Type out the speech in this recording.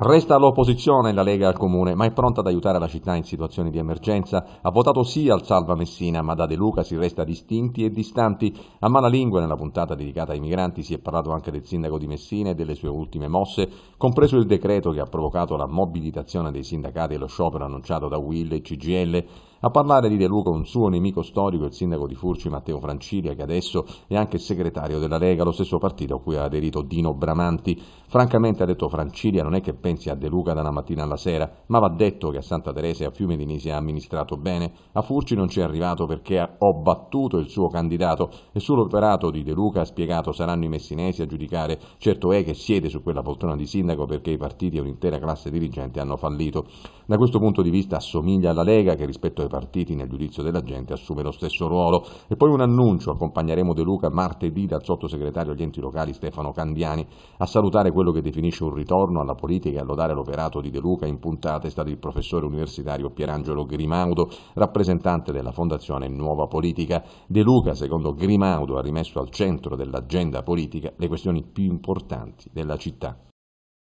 Resta l'opposizione, la Lega al Comune, ma è pronta ad aiutare la città in situazioni di emergenza. Ha votato sì al Salva Messina, ma da De Luca si resta distinti e distanti. A Malalingue, nella puntata dedicata ai migranti, si è parlato anche del sindaco di Messina e delle sue ultime mosse, compreso il decreto che ha provocato la mobilitazione dei sindacati e lo sciopero annunciato da Will e CGL. A parlare di De Luca un suo nemico storico, il sindaco di Furci Matteo Francilia, che adesso è anche segretario della Lega, lo stesso partito a cui ha aderito Dino Bramanti. Francamente, ha detto Francilia, non è che pensi a De Luca dalla mattina alla sera, ma va detto che a Santa Teresa e a Fiume di Nisi ha amministrato bene. A Furci non ci è arrivato perché ho battuto il suo candidato e sull'operato di De Luca ha spiegato saranno i messinesi a giudicare. Certo è che siede su quella poltrona di sindaco perché i partiti e un'intera classe dirigente hanno fallito. Da questo punto di vista assomiglia alla Lega che rispetto ai dai partiti nel giudizio della gente assume lo stesso ruolo. E poi un annuncio, accompagneremo De Luca martedì dal sottosegretario agli enti locali Stefano Candiani a salutare quello che definisce un ritorno alla politica e a lodare l'operato di De Luca in puntata è stato il professore universitario Pierangelo Grimaudo, rappresentante della Fondazione Nuova Politica. De Luca, secondo Grimaudo, ha rimesso al centro dell'agenda politica le questioni più importanti della città.